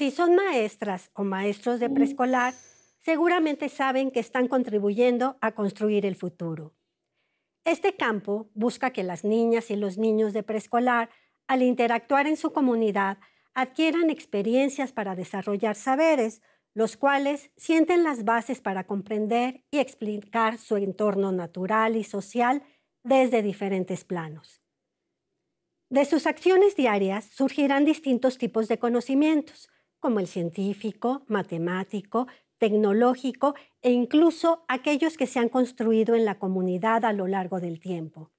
Si son maestras o maestros de preescolar, seguramente saben que están contribuyendo a construir el futuro. Este campo busca que las niñas y los niños de preescolar, al interactuar en su comunidad, adquieran experiencias para desarrollar saberes, los cuales sienten las bases para comprender y explicar su entorno natural y social desde diferentes planos. De sus acciones diarias surgirán distintos tipos de conocimientos, como el científico, matemático, tecnológico e incluso aquellos que se han construido en la comunidad a lo largo del tiempo.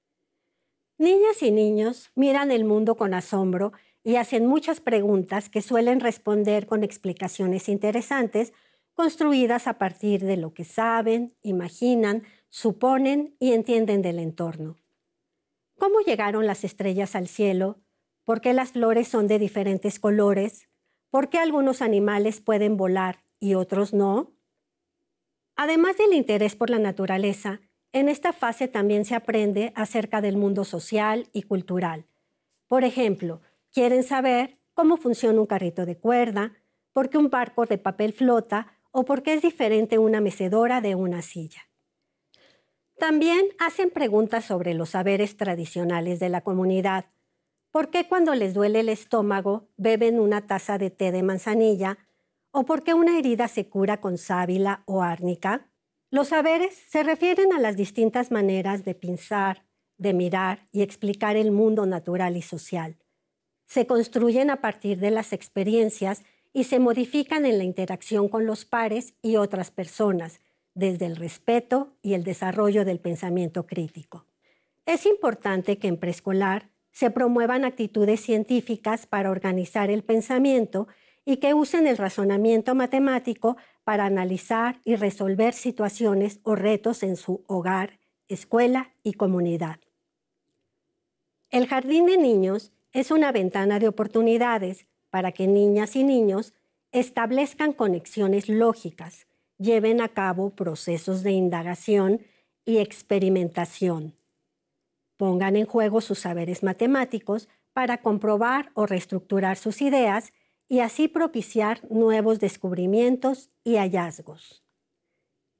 Niñas y niños miran el mundo con asombro y hacen muchas preguntas que suelen responder con explicaciones interesantes construidas a partir de lo que saben, imaginan, suponen y entienden del entorno. ¿Cómo llegaron las estrellas al cielo? ¿Por qué las flores son de diferentes colores? ¿Por qué algunos animales pueden volar y otros no? Además del interés por la naturaleza, en esta fase también se aprende acerca del mundo social y cultural. Por ejemplo, quieren saber cómo funciona un carrito de cuerda, por qué un barco de papel flota o por qué es diferente una mecedora de una silla. También hacen preguntas sobre los saberes tradicionales de la comunidad, ¿Por qué cuando les duele el estómago beben una taza de té de manzanilla? ¿O por qué una herida se cura con sábila o árnica? Los saberes se refieren a las distintas maneras de pensar, de mirar y explicar el mundo natural y social. Se construyen a partir de las experiencias y se modifican en la interacción con los pares y otras personas, desde el respeto y el desarrollo del pensamiento crítico. Es importante que en preescolar se promuevan actitudes científicas para organizar el pensamiento y que usen el razonamiento matemático para analizar y resolver situaciones o retos en su hogar, escuela y comunidad. El jardín de niños es una ventana de oportunidades para que niñas y niños establezcan conexiones lógicas, lleven a cabo procesos de indagación y experimentación, pongan en juego sus saberes matemáticos para comprobar o reestructurar sus ideas y así propiciar nuevos descubrimientos y hallazgos.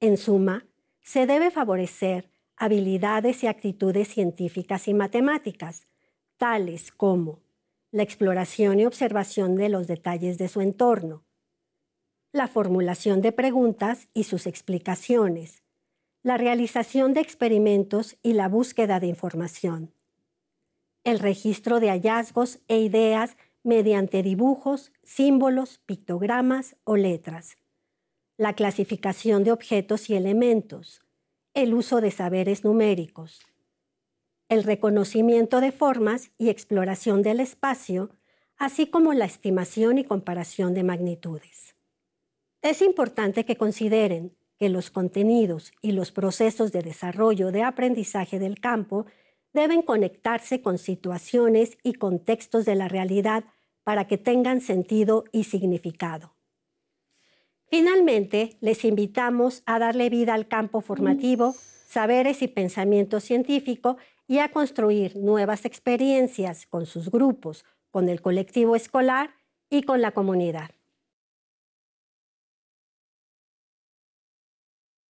En suma, se debe favorecer habilidades y actitudes científicas y matemáticas, tales como la exploración y observación de los detalles de su entorno, la formulación de preguntas y sus explicaciones, la realización de experimentos y la búsqueda de información, el registro de hallazgos e ideas mediante dibujos, símbolos, pictogramas o letras, la clasificación de objetos y elementos, el uso de saberes numéricos, el reconocimiento de formas y exploración del espacio, así como la estimación y comparación de magnitudes. Es importante que consideren que los contenidos y los procesos de desarrollo de aprendizaje del campo deben conectarse con situaciones y contextos de la realidad para que tengan sentido y significado. Finalmente, les invitamos a darle vida al campo formativo, saberes y pensamiento científico y a construir nuevas experiencias con sus grupos, con el colectivo escolar y con la comunidad.